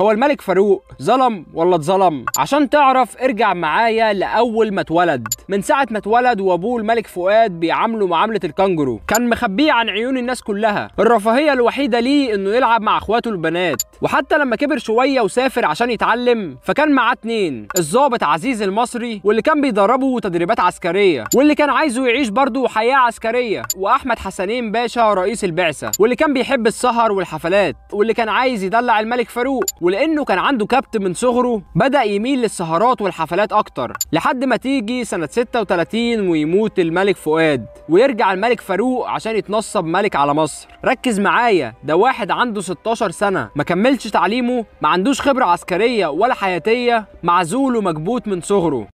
هو الملك فاروق ظلم ولا اتظلم عشان تعرف ارجع معايا لاول ما اتولد من ساعه ما اتولد وابوه الملك فؤاد بيعامله معامله الكنجرو كان مخبيه عن عيون الناس كلها الرفاهيه الوحيده ليه انه يلعب مع اخواته البنات وحتى لما كبر شويه وسافر عشان يتعلم فكان معاه اتنين الضابط عزيز المصري واللي كان بيدربه تدريبات عسكريه واللي كان عايزه يعيش برضه حياه عسكريه واحمد حسنين باشا رئيس البعثه واللي كان بيحب السهر والحفلات واللي كان عايز يدلع الملك فاروق ولانه كان عنده كبت من صغره بدا يميل للسهرات والحفلات اكتر لحد ما تيجي سنه 36 ويموت الملك فؤاد ويرجع الملك فاروق عشان يتنصب ملك على مصر ركز معايا ده واحد عنده 16 سنه ما كملش تعليمه ما عندوش خبره عسكريه ولا حياتيه معزول ومكبوت من صغره